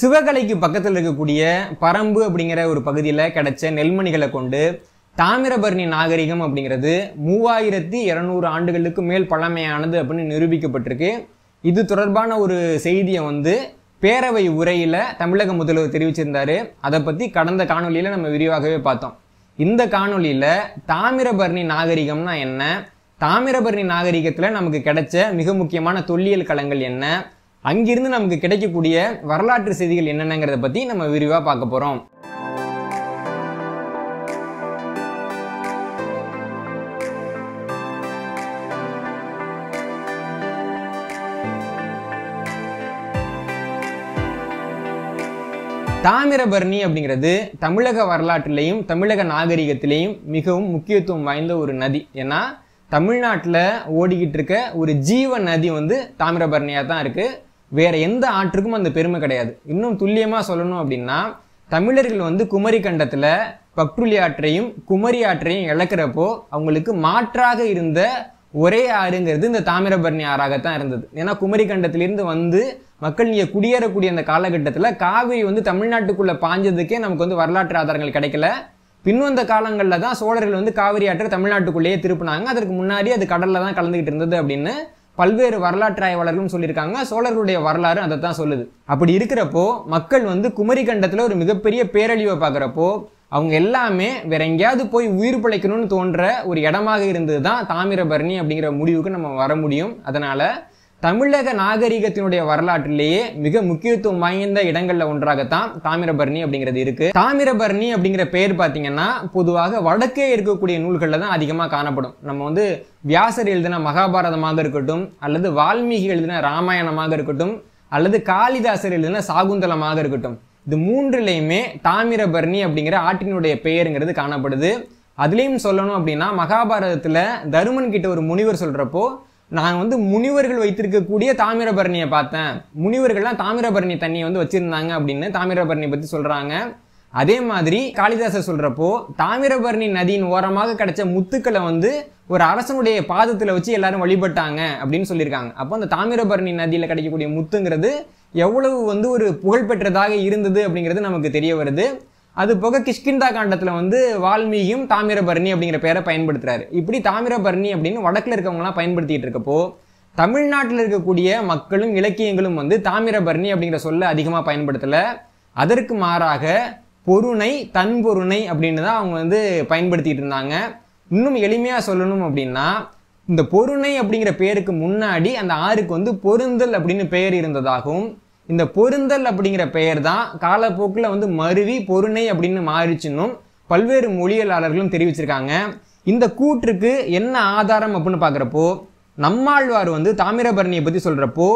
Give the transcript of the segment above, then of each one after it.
சிவகலைக்கு பக்கத்தில் இருக்கக்கூடிய பரம்பு அப்படிங்கிற ஒரு பகுதியில் கிடைச்ச நெல்மணிகளை கொண்டு தாமிரபரணி நாகரிகம் அப்படிங்கிறது மூவாயிரத்தி இரநூறு ஆண்டுகளுக்கு மேல் பழமையானது அப்படின்னு நிரூபிக்கப்பட்டிருக்கு இது தொடர்பான ஒரு செய்தியை வந்து பேரவை உரையில் தமிழக முதல்வர் தெரிவிச்சிருந்தார் அதை பற்றி கடந்த காணொலியில் நம்ம விரிவாகவே பார்த்தோம் இந்த காணொலியில் தாமிரபரணி நாகரிகம்னா என்ன தாமிரபரணி நாகரிகத்தில் நமக்கு கிடைச்ச மிக முக்கியமான தொல்லியல் களங்கள் என்ன அங்கிருந்து நமக்கு கிடைக்கக்கூடிய வரலாற்று செய்திகள் என்னென்னங்கிறத பற்றி நம்ம விரிவாக பார்க்க போகிறோம் தாமிரபரணி அப்படிங்கிறது தமிழக வரலாற்றிலையும் தமிழக நாகரிகத்திலையும் மிகவும் முக்கியத்துவம் வாய்ந்த ஒரு நதி ஏன்னா தமிழ்நாட்டில் ஓடிக்கிட்டு இருக்க ஒரு ஜீவ நதி வந்து தாமிரபரணியாக தான் இருக்குது வேறு எந்த ஆற்றுக்கும் அந்த பெருமை கிடையாது இன்னும் துல்லியமாக சொல்லணும் அப்படின்னா தமிழர்கள் வந்து குமரி கண்டத்தில் பக்ருளி ஆற்றையும் குமரி ஆற்றையும் இழக்கிறப்போ அவங்களுக்கு மாற்றாக இருந்த ஒரே ஆறுங்கிறது இந்த தாமிரபரணி ஆறாகத்தான் இருந்தது ஏன்னா குமரி கண்டத்திலிருந்து வந்து மக்கள் இங்கே குடியேறக்கூடிய அந்த காலகட்டத்தில் காவிரி வந்து தமிழ்நாட்டுக்குள்ளே பாஞ்சதுக்கே நமக்கு வந்து வரலாற்று ஆதாரங்கள் கிடைக்கல பின்வந்த காலங்களில் தான் சோழர்கள் வந்து காவிரி ஆற்றை தமிழ்நாட்டுக்குள்ளேயே திருப்பினாங்க அதற்கு முன்னாடி அது கடலில் தான் கலந்துக்கிட்டு இருந்தது அப்படின்னு பல்வேறு வரலாற்று ஆய்வாளர்களும் சொல்லியிருக்காங்க சோழர்களுடைய வரலாறு அதை தான் சொல்லுது அப்படி இருக்கிறப்போ மக்கள் வந்து குமரி கண்டத்தில் ஒரு மிகப்பெரிய பேரழிவை பார்க்குறப்போ அவங்க எல்லாமே வேற எங்கேயாவது போய் உயிர் பிழைக்கணும்னு தோன்ற ஒரு இடமாக இருந்தது தான் தாமிரபரணி அப்படிங்கிற முடிவுக்கு நம்ம வர முடியும் அதனால் தமிழக நாகரிகத்தினுடைய வரலாற்றிலேயே மிக முக்கியத்துவம் வாய்ந்த இடங்கள்ல ஒன்றாகத்தான் தாமிரபரணி அப்படிங்கிறது இருக்கு தாமிரபரணி அப்படிங்கிற பெயர் பார்த்தீங்கன்னா பொதுவாக வடக்கே இருக்கக்கூடிய நூல்களில் தான் அதிகமாக காணப்படும் நம்ம வந்து வியாசர் எழுதின மகாபாரதமாக இருக்கட்டும் அல்லது வால்மீகி எழுதின ராமாயணமாக இருக்கட்டும் அல்லது காளிதாசர் எழுதின சாகுந்தலமாக இருக்கட்டும் இது மூன்றுலேயுமே தாமிரபரணி அப்படிங்கிற ஆற்றினுடைய பெயருங்கிறது காணப்படுது அதுலேயும் சொல்லணும் அப்படின்னா மகாபாரதத்தில் தருமன் கிட்ட ஒரு முனிவர் சொல்கிறப்போ நான் வந்து முனிவர்கள் வைத்திருக்கக்கூடிய தாமிரபரணியை பார்த்தேன் முனிவர்கள்லாம் தாமிரபரணி தண்ணியை வந்து வச்சிருந்தாங்க அப்படின்னு தாமிரபரணி பற்றி சொல்கிறாங்க அதே மாதிரி காளிதாசர் சொல்கிறப்போ தாமிரபரணி நதியின் ஓரமாக கிடைச்ச முத்துக்களை வந்து ஒரு அரசனுடைய பாதத்தில் வச்சு எல்லாரும் வழிபட்டாங்க அப்படின்னு சொல்லியிருக்காங்க அப்போ அந்த தாமிரபரணி நதியில் கிடைக்கக்கூடிய முத்துங்கிறது எவ்வளவு வந்து ஒரு புகழ்பெற்றதாக இருந்தது அப்படிங்கிறது நமக்கு தெரிய வருது அது போக கிஷ்கிந்தா காண்டத்தில் வந்து வால்மீகியும் தாமிரபரணி அப்படிங்கிற பேரை பயன்படுத்துறாரு இப்படி தாமிரபரணி அப்படின்னு வடக்கில் இருக்கவங்களாம் பயன்படுத்திகிட்டு இருக்கப்போ தமிழ்நாட்டில் இருக்கக்கூடிய மக்களும் இலக்கியங்களும் வந்து தாமிரபரணி அப்படிங்கிற சொல்ல அதிகமாக பயன்படுத்தலை அதற்கு மாறாக பொருணை தன் பொருணை அப்படின்னு தான் அவங்க வந்து பயன்படுத்திகிட்டு இருந்தாங்க இன்னும் எளிமையாக சொல்லணும் அப்படின்னா இந்த பொருணை அப்படிங்கிற பேருக்கு முன்னாடி அந்த ஆறுக்கு வந்து பொருந்தல் அப்படின்னு பெயர் இருந்ததாகவும் இந்த பொருந்தல் அப்படிங்கிற பெயர் தான் காலப்போக்கில் வந்து மருவி பொருணை அப்படின்னு மாறிச்சுன்னு பல்வேறு மொழியலாளர்களும் தெரிவிச்சிருக்காங்க இந்த கூற்றுக்கு என்ன ஆதாரம் அப்படின்னு பார்க்குறப்போ நம்மாழ்வார் வந்து தாமிரபரணியை பற்றி சொல்கிறப்போ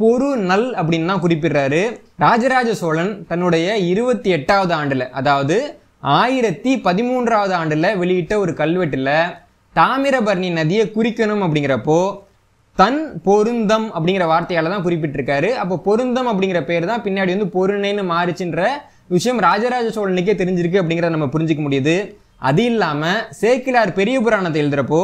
பொரு நல் அப்படின்னு தான் குறிப்பிடுறாரு ராஜராஜ சோழன் தன்னுடைய இருபத்தி எட்டாவது ஆண்டில் அதாவது ஆயிரத்தி பதிமூன்றாவது ஆண்டில் வெளியிட்ட ஒரு கல்வெட்டில் தாமிரபரணி நதியை குறிக்கணும் அப்படிங்கிறப்போ தன் பொருந்தம் அப்படிங்கிற வார்த்தையால் தான் குறிப்பிட்டிருக்காரு அப்போ பொருந்தம் அப்படிங்கிற பேர் தான் பின்னாடி வந்து பொருணைன்னு மாறிச்சுன்ற விஷயம் ராஜராஜ சோழனுக்கே தெரிஞ்சிருக்கு அப்படிங்கிறத நம்ம புரிஞ்சிக்க முடியுது அது இல்லாமல் சேக்கிலார் பெரிய புராணத்தை எழுதுறப்போ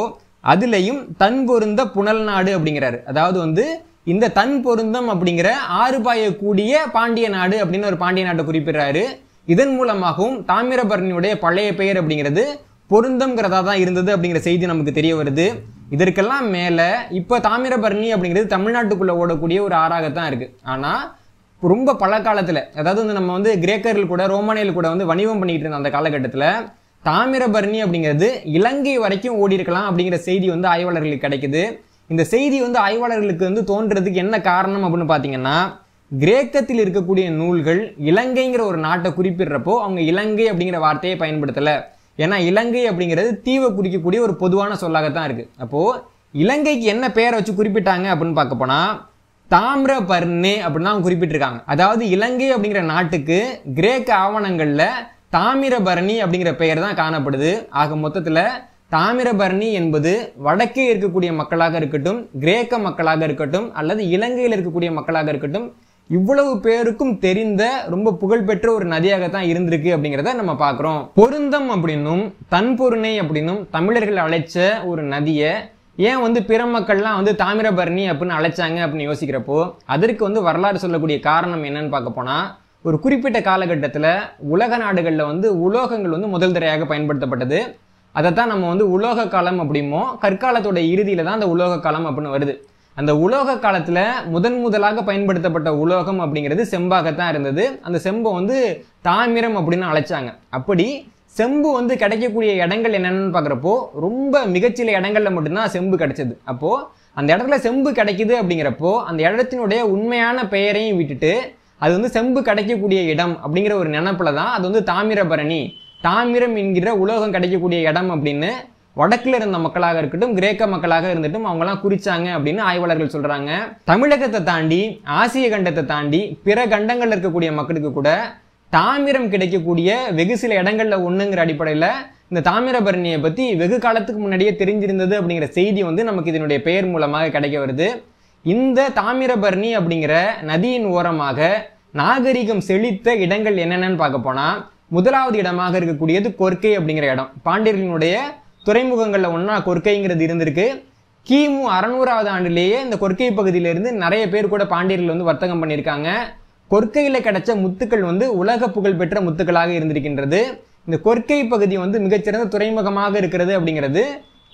அதுலேயும் தன் பொருந்த புனல் நாடு அப்படிங்கிறாரு அதாவது வந்து இந்த தன் பொருந்தம் அப்படிங்கிற ஆறு பாயக்கூடிய பாண்டிய நாடு அப்படின்னு ஒரு பாண்டிய நாட்டை குறிப்பிடுறாரு இதன் மூலமாகவும் தாமிரபரணியுடைய பழைய பெயர் அப்படிங்கிறது பொருந்தம்ங்கிறதா தான் இருந்தது அப்படிங்கிற செய்தி நமக்கு தெரிய வருது இதற்கெல்லாம் மேலே இப்போ தாமிரபரணி அப்படிங்கிறது தமிழ்நாட்டுக்குள்ளே ஓடக்கூடிய ஒரு ஆறாக தான் இருக்குது ஆனால் ரொம்ப பல காலத்தில் அதாவது வந்து நம்ம வந்து கிரேக்கர்கள் கூட ரோமானியல் கூட வந்து வணிகம் பண்ணிக்கிட்டு இருந்த அந்த காலகட்டத்தில் தாமிரபரணி அப்படிங்கிறது இலங்கை வரைக்கும் ஓடி இருக்கலாம் அப்படிங்கிற செய்தி வந்து ஆய்வாளர்களுக்கு கிடைக்குது இந்த செய்தி வந்து ஆய்வாளர்களுக்கு வந்து தோன்றதுக்கு என்ன காரணம் அப்படின்னு பார்த்தீங்கன்னா கிரேக்கத்தில் இருக்கக்கூடிய நூல்கள் இலங்கைங்கிற ஒரு நாட்டை குறிப்பிடுறப்போ அவங்க இலங்கை அப்படிங்கிற வார்த்தையை பயன்படுத்தலை ஏன்னா இலங்கை அப்படிங்கிறது தீவை குறிக்கக்கூடிய ஒரு பொதுவான சொல்லாகத்தான் இருக்குது அப்போது இலங்கைக்கு என்ன பெயரை வச்சு குறிப்பிட்டாங்க அப்படின்னு பார்க்க போனா தாமிர பர்ணே அப்படின்னு தான் குறிப்பிட்டிருக்காங்க அதாவது இலங்கை அப்படிங்கிற நாட்டுக்கு கிரேக்க ஆவணங்களில் தாமிரபரணி அப்படிங்கிற பெயர் தான் காணப்படுது ஆக மொத்தத்தில் தாமிரபரணி என்பது வடக்கே இருக்கக்கூடிய மக்களாக இருக்கட்டும் கிரேக்க மக்களாக இருக்கட்டும் அல்லது இலங்கையில் இருக்கக்கூடிய மக்களாக இருக்கட்டும் இவ்வளவு பேருக்கும் தெரிந்த ரொம்ப புகழ்பெற்ற ஒரு நதியாகத்தான் இருந்திருக்கு அப்படிங்கிறத நம்ம பார்க்குறோம் பொருந்தம் அப்படின்னும் தன்பொருணை அப்படின்னும் தமிழர்கள் அழைச்ச ஒரு நதியை ஏன் வந்து பிற மக்கள்லாம் வந்து தாமிரபரணி அப்படின்னு அழைச்சாங்க அப்படின்னு யோசிக்கிறப்போ அதற்கு வந்து வரலாறு சொல்லக்கூடிய காரணம் என்னன்னு பார்க்க போனால் ஒரு குறிப்பிட்ட காலகட்டத்தில் உலக நாடுகளில் வந்து உலோகங்கள் வந்து முதல் தடையாக பயன்படுத்தப்பட்டது அதைத்தான் நம்ம வந்து உலோக காலம் அப்படிமோ கற்காலத்தோட இறுதியில் தான் அந்த உலோக காலம் அப்படின்னு வருது அந்த உலோக காலத்தில் முதன் முதலாக பயன்படுத்தப்பட்ட உலோகம் அப்படிங்கிறது செம்பாகத்தான் இருந்தது அந்த செம்பை வந்து தாமிரம் அப்படின்னு அழைச்சாங்க அப்படி செம்பு வந்து கிடைக்கக்கூடிய இடங்கள் என்னென்னு பார்க்குறப்போ ரொம்ப மிகச்சில இடங்களில் மட்டும்தான் செம்பு கிடைச்சது அப்போது அந்த இடத்துல செம்பு கிடைக்குது அப்படிங்கிறப்போ அந்த இடத்தினுடைய உண்மையான பெயரையும் விட்டுட்டு அது வந்து செம்பு கிடைக்கக்கூடிய இடம் அப்படிங்கிற ஒரு நினப்பில் தான் அது வந்து தாமிரபரணி தாமிரம் என்கிற உலோகம் கிடைக்கக்கூடிய இடம் அப்படின்னு வடக்கில் இருந்த மக்களாக இருக்கட்டும் கிரேக்க மக்களாக இருந்துட்டும் அவங்களாம் குறிச்சாங்க அப்படின்னு ஆய்வாளர்கள் சொல்கிறாங்க தமிழகத்தை தாண்டி ஆசிய கண்டத்தை தாண்டி பிற கண்டங்களில் இருக்கக்கூடிய மக்களுக்கு கூட தாமிரம் கிடைக்கக்கூடிய வெகு சில இடங்களில் ஒன்றுங்கிற அடிப்படையில் இந்த தாமிரபரணியை பற்றி வெகு காலத்துக்கு முன்னாடியே தெரிஞ்சிருந்தது அப்படிங்கிற செய்தி வந்து நமக்கு இதனுடைய பெயர் மூலமாக கிடைக்க வருது இந்த தாமிரபரணி அப்படிங்கிற நதியின் ஓரமாக நாகரிகம் செழித்த இடங்கள் என்னென்னு பார்க்க போனால் முதலாவது இடமாக இருக்கக்கூடியது கொர்க்கை அப்படிங்கிற இடம் பாண்டியர்களினுடைய துறைமுகங்களில் ஒன்றா கொர்க்கைங்கிறது இருந்திருக்கு கிமு அறநூறாவது ஆண்டுலேயே இந்த கொர்க்கை பகுதியிலேருந்து நிறைய பேர் கூட பாண்டியர்கள் வந்து வர்த்தகம் பண்ணியிருக்காங்க கொர்க்கையில் கிடைச்ச முத்துக்கள் வந்து உலக புகழ்பெற்ற முத்துக்களாக இருந்திருக்கின்றது இந்த கொர்க்கை பகுதி வந்து மிகச்சிறந்த துறைமுகமாக இருக்கிறது அப்படிங்கிறது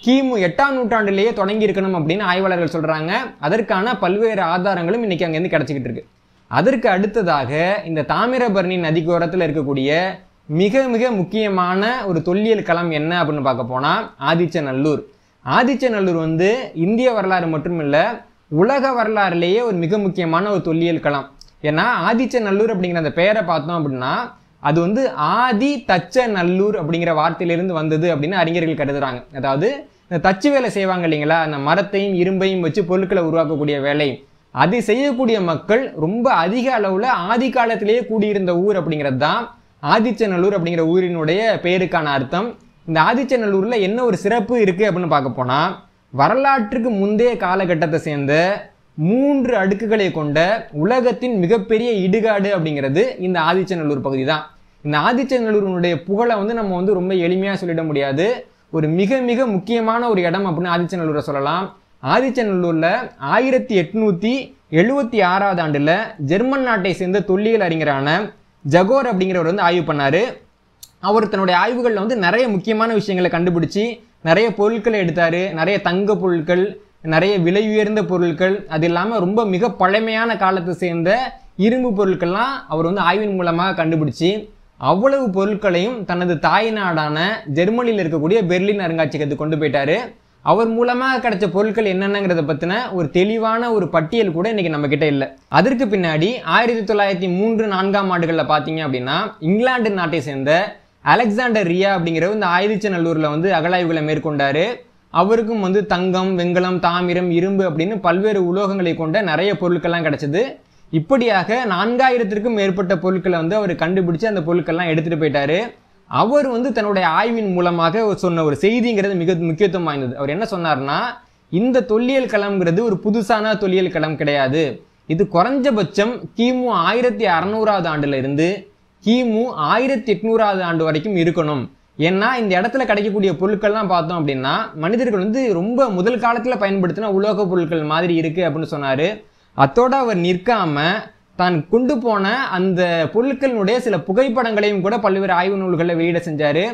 கிமு எட்டாம் நூற்றாண்டுலேயே தொடங்கி இருக்கணும் அப்படின்னு ஆய்வாளர்கள் சொல்கிறாங்க அதற்கான பல்வேறு ஆதாரங்களும் இன்றைக்கி அங்கேருந்து கிடச்சிக்கிட்டு இருக்கு அதற்கு அடுத்ததாக இந்த தாமிரபரணி நதிக்கோரத்தில் இருக்கக்கூடிய மிக மிக முக்கியமான ஒரு தொல்லியல் களம் என்ன அப்படின்னு பார்க்க போனால் ஆதிச்சநல்லூர் ஆதிச்சநல்லூர் வந்து இந்திய வரலாறு மட்டும் இல்லை உலக வரலாறுலேயே ஒரு மிக முக்கியமான ஒரு தொல்லியல் களம் ஏன்னா ஆதிச்சநல்லூர் அப்படிங்கிற அந்த பெயரை பார்த்தோம் அப்படின்னா அது வந்து ஆதி தச்ச நல்லூர் அப்படிங்கிற வார்த்தையிலிருந்து வந்தது அப்படின்னு அறிஞர்கள் கருதுகிறாங்க அதாவது இந்த தச்சு வேலை செய்வாங்க இல்லைங்களா அந்த மரத்தையும் இரும்பையும் வச்சு பொருட்களை உருவாக்கக்கூடிய வேலை அதை செய்யக்கூடிய மக்கள் ரொம்ப அதிக அளவில் ஆதி காலத்திலேயே கூடியிருந்த ஊர் அப்படிங்கிறது தான் ஆதிச்சநல்லூர் அப்படிங்கிற ஊரினுடைய பெயருக்கான அர்த்தம் இந்த ஆதிச்சநல்லூரில் என்ன ஒரு சிறப்பு இருக்குது அப்படின்னு பார்க்க போனால் வரலாற்றுக்கு முந்தைய காலகட்டத்தை சேர்ந்த மூன்று அடுக்குகளை கொண்ட உலகத்தின் மிகப்பெரிய இடுகாடு அப்படிங்கிறது இந்த ஆதிச்சநல்லூர் பகுதி தான் இந்த ஆதிச்சநல்லூரினுடைய புகழை வந்து நம்ம வந்து ரொம்ப எளிமையாக சொல்லிட முடியாது ஒரு மிக மிக முக்கியமான ஒரு இடம் அப்படின்னு ஆதிச்சநல்லூரை சொல்லலாம் ஆதிச்சநல்லூரில் ஆயிரத்தி எட்நூற்றி எழுபத்தி ஆறாவது ஆண்டில் ஜெர்மன் நாட்டை சேர்ந்த தொல்லியல் அறிஞரான ஜகோர் அப்படிங்கிறவர் வந்து ஆய்வு பண்ணார் அவர் தன்னுடைய ஆய்வுகளில் வந்து நிறைய முக்கியமான விஷயங்களை கண்டுபிடிச்சி நிறைய பொருட்களை எடுத்தார் நிறைய தங்க பொருட்கள் நிறைய விலை உயர்ந்த பொருட்கள் அது இல்லாமல் ரொம்ப மிக பழமையான காலத்தை சேர்ந்த இரும்பு பொருட்கள்லாம் அவர் வந்து ஆய்வின் மூலமாக கண்டுபிடிச்சி அவ்வளவு பொருட்களையும் தனது தாய் நாடான ஜெர்மனியில் இருக்கக்கூடிய பெர்லின் அருங்காட்சியகத்துக்கு கொண்டு போயிட்டார் அவர் மூலமாக கிடைச்ச பொருட்கள் என்னென்னங்கிறத பற்றின ஒரு தெளிவான ஒரு பட்டியல் கூட இன்றைக்கி நம்மக்கிட்ட இல்லை அதற்கு பின்னாடி ஆயிரத்தி தொள்ளாயிரத்தி மூன்று நான்காம் ஆண்டுகளில் பார்த்தீங்க அப்படின்னா இங்கிலாந்து நாட்டை சேர்ந்த அலெக்சாண்டர் ரியா அப்படிங்கிறவர் இந்த நல்லூரில் வந்து அகலாய்வுகளை மேற்கொண்டார் அவருக்கும் வந்து தங்கம் வெங்கலம் தாமிரம் இரும்பு அப்படின்னு பல்வேறு உலோகங்களை கொண்ட நிறைய பொருட்கள்லாம் கிடச்சிது இப்படியாக நான்காயிரத்திற்கும் மேற்பட்ட பொருட்களை வந்து அவர் கண்டுபிடிச்சு அந்த பொருட்கள்லாம் எடுத்துகிட்டு போயிட்டாரு அவர் வந்து தன்னுடைய ஆய்வின் மூலமாக சொன்ன ஒரு செய்திங்கிறது மிக முக்கியத்துவம் வாய்ந்தது அவர் என்ன சொன்னார்னா இந்த தொல்லியல் களம்ங்கிறது ஒரு புதுசான தொல்லியல் களம் கிடையாது இது குறைஞ்சபட்சம் கிமு ஆயிரத்தி அறநூறாவது ஆண்டுல இருந்து கிமு ஆயிரத்தி எட்நூறாவது ஆண்டு வரைக்கும் இருக்கணும் ஏன்னா இந்த இடத்துல கிடைக்கக்கூடிய பொருட்கள்லாம் பார்த்தோம் அப்படின்னா மனிதர்கள் வந்து ரொம்ப முதல் காலத்தில் பயன்படுத்தின உலோக பொருட்கள் மாதிரி இருக்குது அப்படின்னு சொன்னார் அத்தோட அவர் நிற்காமல் தான் கொண்டு போன அந்த பொருட்களினுடைய சில புகைப்படங்களையும் கூட பல்வேறு ஆய்வு நூல்களில் வெளியிட செஞ்சாரு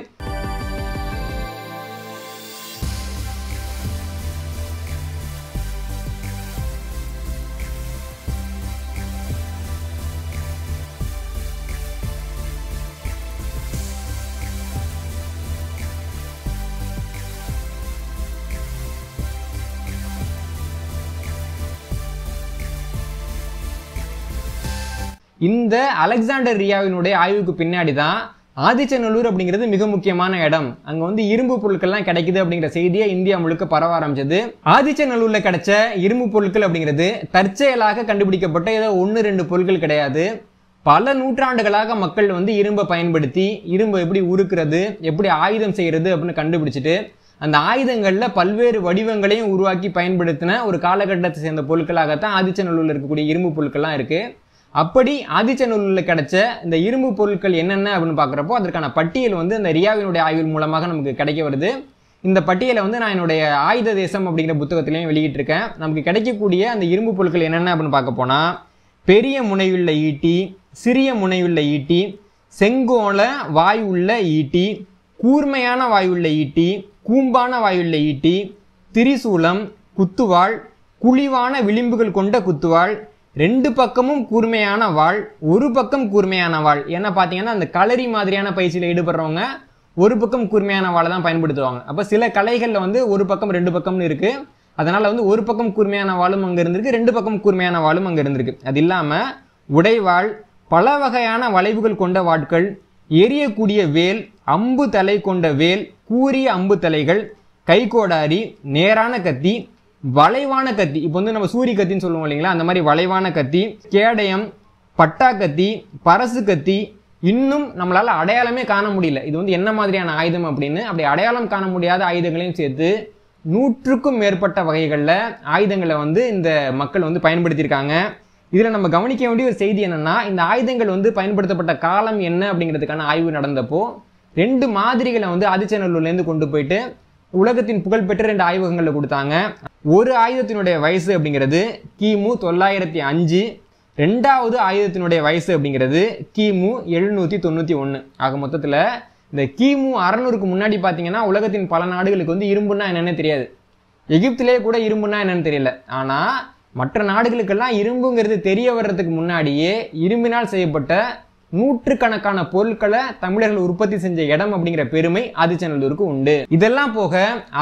இந்த அலெக்சாண்டர் ரியாவினுடைய ஆய்வுக்கு பின்னாடி தான் ஆதிச்சநல்லூர் அப்படிங்கிறது மிக முக்கியமான இடம் அங்கே வந்து இரும்பு பொருட்கள்லாம் கிடைக்குது அப்படிங்கிற செய்தியை இந்தியா முழுக்க பரவ ஆரம்பிச்சது ஆதிச்சநல்லூரில் கிடைச்ச இரும்பு பொருட்கள் அப்படிங்கிறது தற்செயலாக கண்டுபிடிக்கப்பட்ட ஏதோ ஒன்று ரெண்டு பொருட்கள் கிடையாது பல நூற்றாண்டுகளாக மக்கள் வந்து இரும்பை பயன்படுத்தி இரும்பை எப்படி உருக்குறது எப்படி ஆயுதம் செய்கிறது அப்படின்னு கண்டுபிடிச்சிட்டு அந்த ஆயுதங்களில் பல்வேறு வடிவங்களையும் உருவாக்கி பயன்படுத்தின ஒரு காலகட்டத்தை சேர்ந்த பொருட்களாகத்தான் ஆதிச்சநல்லூரில் இருக்கக்கூடிய இரும்பு பொருட்கள்லாம் இருக்குது அப்படி ஆதிச்சநூலில் கிடைச்ச இந்த இரும்பு பொருட்கள் என்னென்ன அப்படின்னு பார்க்குறப்போ அதற்கான பட்டியல் வந்து இந்த ரியாவினுடைய ஆய்வின் மூலமாக நமக்கு கிடைக்க வருது இந்த பட்டியலை வந்து நான் என்னுடைய ஆயுத தேசம் அப்படிங்கிற புத்தகத்திலையும் வெளியிட்டிருக்கேன் நமக்கு கிடைக்கக்கூடிய அந்த இரும்பு பொருட்கள் என்னென்ன அப்படின்னு பார்க்க போனால் பெரிய முனையுள்ள ஈட்டி சிறிய முனையுள்ள ஈட்டி செங்கோல வாயுள்ள ஈட்டி கூர்மையான வாயுள்ள ஈட்டி கூம்பான வாயுள்ள ஈட்டி திரிசூலம் குத்துவாள் குழிவான விளிம்புகள் கொண்ட குத்துவாள் ரெண்டு பக்கமும் கூர்மையான வாழ் ஒரு பக்கம் கூர்மையான வாழ் ஏன்னா பார்த்தீங்கன்னா அந்த களரி மாதிரியான பயிற்சியில் ஈடுபடுறவங்க ஒரு பக்கம் கூர்மையான வாழை தான் பயன்படுத்துவாங்க அப்போ சில கலைகளில் வந்து ஒரு பக்கம் ரெண்டு பக்கம்னு இருக்குது அதனால் வந்து ஒரு பக்கம் கூர்மையான வாழும் அங்கே இருந்திருக்கு ரெண்டு பக்கம் கூர்மையான வாழும் அங்கே இருந்திருக்கு அது இல்லாமல் உடைவாள் பல வகையான வளைவுகள் கொண்ட வாட்கள் எரியக்கூடிய வேல் அம்பு தலை கொண்ட வேல் கூறிய அம்பு தலைகள் கைகோடாரி நேரான கத்தி வளைவான கத்தி இப்போ வந்து நம்ம சூரிய கத்தின்னு சொல்லுவோம் இல்லைங்களா அந்த மாதிரி வளைவான கத்தி கேடயம் பட்டா கத்தி பரசு கத்தி இன்னும் நம்மளால் அடையாளமே காண முடியல இது வந்து என்ன மாதிரியான ஆயுதம் அப்படின்னு அப்படி அடையாளம் காண முடியாத ஆயுதங்களையும் சேர்த்து நூற்றுக்கும் மேற்பட்ட வகைகளில் ஆயுதங்களை வந்து இந்த மக்கள் வந்து பயன்படுத்தியிருக்காங்க இதில் நம்ம கவனிக்க வேண்டிய ஒரு செய்தி என்னென்னா இந்த ஆயுதங்கள் வந்து பயன்படுத்தப்பட்ட காலம் என்ன அப்படிங்கிறதுக்கான ஆய்வு நடந்தப்போ ரெண்டு மாதிரிகளை வந்து ஆதிச்சநல்லூர்லேருந்து கொண்டு போயிட்டு உலகத்தின் புகழ்பெற்ற ரெண்டு ஆய்வகங்களில் கொடுத்தாங்க ஒரு ஆயுதத்தினுடைய வயசு அப்படிங்கிறது கிமு தொள்ளாயிரத்தி அஞ்சு ரெண்டாவது ஆயுதத்தினுடைய வயசு அப்படிங்கிறது கிமு எழுநூற்றி தொண்ணூற்றி ஒன்று ஆக மொத்தத்தில் இந்த கிமு அறநூறுக்கு முன்னாடி பார்த்தீங்கன்னா உலகத்தின் பல நாடுகளுக்கு வந்து இரும்புன்னா என்னென்னு தெரியாது எகிப்திலே கூட இரும்புனா என்னென்னு தெரியல ஆனால் மற்ற நாடுகளுக்கெல்லாம் இரும்புங்கிறது தெரிய வர்றதுக்கு முன்னாடியே இரும்பினால் செய்யப்பட்ட நூற்றுக்கணக்கான பொருட்களை தமிழர்கள் உற்பத்தி செஞ்ச இடம் அப்படிங்கிற பெருமை ஆதிச்சநல்லூருக்கு உண்டு இதெல்லாம் போக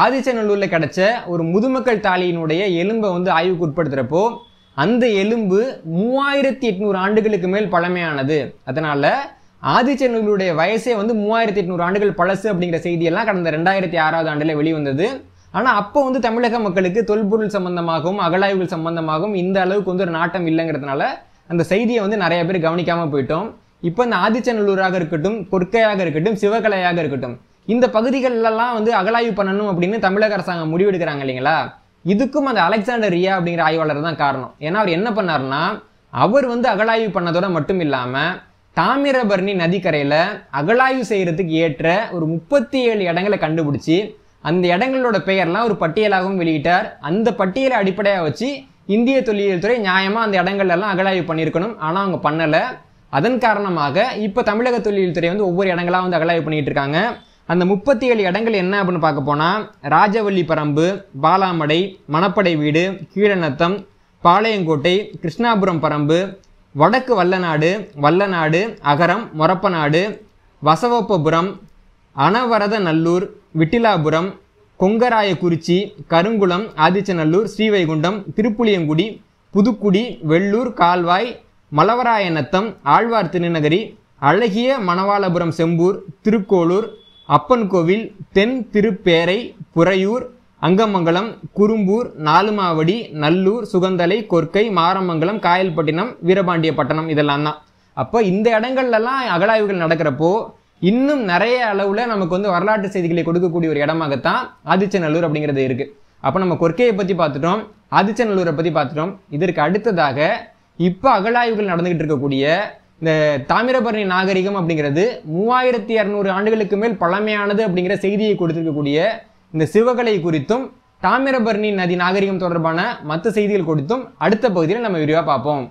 ஆதிச்சநல்லூர்ல கிடைச்ச ஒரு முதுமக்கள் தாலியினுடைய எலும்பை வந்து ஆய்வுக்கு உட்படுத்துறப்போ அந்த எலும்பு மூவாயிரத்தி எட்நூறு ஆண்டுகளுக்கு மேல் பழமையானது அதனால ஆதிச்சநல்லூருடைய வயசே வந்து மூவாயிரத்தி எட்நூறு ஆண்டுகள் பழசு அப்படிங்கிற செய்தியெல்லாம் கடந்த ரெண்டாயிரத்தி ஆறாவது ஆண்டில் வெளிவந்தது ஆனால் அப்போ வந்து தமிழக மக்களுக்கு தொல்பொருள் சம்பந்தமாகவும் அகழாய்வுகள் சம்பந்தமாகவும் இந்த அளவுக்கு வந்து ஒரு நாட்டம் இல்லைங்கிறதுனால அந்த செய்தியை வந்து நிறைய பேர் கவனிக்காமல் போயிட்டோம் இப்போ இந்த ஆதிச்சநல்லூராக இருக்கட்டும் கொற்கையாக இருக்கட்டும் சிவகலையாக இருக்கட்டும் இந்த பகுதிகளெல்லாம் வந்து அகலாய்வு பண்ணணும் அப்படின்னு தமிழக அரசாங்கம் முடிவெடுக்கிறாங்க இல்லைங்களா இதுக்கும் அந்த அலெக்சாண்டர் ரியா அப்படிங்கிற ஆய்வாளர் தான் காரணம் ஏன்னா அவர் என்ன பண்ணார்னா அவர் வந்து அகலாய்வு பண்ணதோட மட்டும் இல்லாமல் தாமிரபரணி நதிக்கரையில் அகலாய்வு செய்கிறதுக்கு ஏற்ற ஒரு முப்பத்தி ஏழு இடங்களை கண்டுபிடிச்சி அந்த இடங்களோட பெயர்லாம் ஒரு பட்டியலாகவும் வெளியிட்டார் அந்த பட்டியலை அடிப்படையாக வச்சு இந்திய தொழில்துறை நியாயமாக அந்த இடங்கள்லாம் அகலாய்வு பண்ணியிருக்கணும் ஆனால் அவங்க பண்ணலை அதன் காரணமாக இப்போ தமிழக தொழில்துறை வந்து ஒவ்வொரு இடங்களாக வந்து அகலாய்வு பண்ணிகிட்டு இருக்காங்க அந்த முப்பத்தி ஏழு இடங்கள் என்ன அப்படின்னு பார்க்க போனால் ராஜவல்லி பரம்பு பாலாமடை மணப்படை வீடு கீழநத்தம் பாளையங்கோட்டை கிருஷ்ணாபுரம் பரம்பு வடக்கு வல்லநாடு வல்லநாடு அகரம் மொரப்பநாடு வசவப்பபுரம் அனவரத நல்லூர் விட்டிலாபுரம் கொங்கராயக்குறிச்சி கருங்குளம் ஆதிச்சநல்லூர் ஸ்ரீவைகுண்டம் திருப்புளியங்குடி புதுக்குடி வெள்ளூர் கால்வாய் மலவராயனத்தம் ஆழ்வார் திருநகரி அழகிய மணவாளபுரம் செம்பூர் திருக்கோளூர் அப்பன் கோவில் தென் திருப்பேரை புறையூர் அங்கமங்கலம் குறும்பூர் நாலுமாவடி நல்லூர் சுகந்தலை கொற்கை மாரமங்கலம் காயல்பட்டினம் வீரபாண்டியப்பட்டினம் இதெல்லாம் தான் அப்போ இந்த இடங்கள்லாம் அகழாய்வுகள் நடக்கிறப்போ இன்னும் நிறைய அளவில் நமக்கு வந்து வரலாற்று செய்திகளை கொடுக்கக்கூடிய ஒரு இடமாகத்தான் ஆதிச்சநல்லூர் அப்படிங்கிறது இருக்குது அப்போ நம்ம கொர்க்கையை பற்றி பார்த்துட்டோம் ஆதிச்சநல்லூரை பற்றி பார்த்துட்டோம் இதற்கு அடுத்ததாக இப்போ அகழாய்வுகள் நடந்துகிட்டு இருக்கக்கூடிய இந்த தாமிரபரணி நாகரிகம் அப்படிங்கிறது மூவாயிரத்தி இரநூறு ஆண்டுகளுக்கு மேல் பழமையானது அப்படிங்கிற செய்தியை கொடுத்திருக்கக்கூடிய இந்த சிவகலை குறித்தும் தாமிரபரணி நதி நாகரிகம் தொடர்பான மற்ற செய்திகள் கொடுத்தும் அடுத்த பகுதியில் நம்ம விரிவாக பார்ப்போம்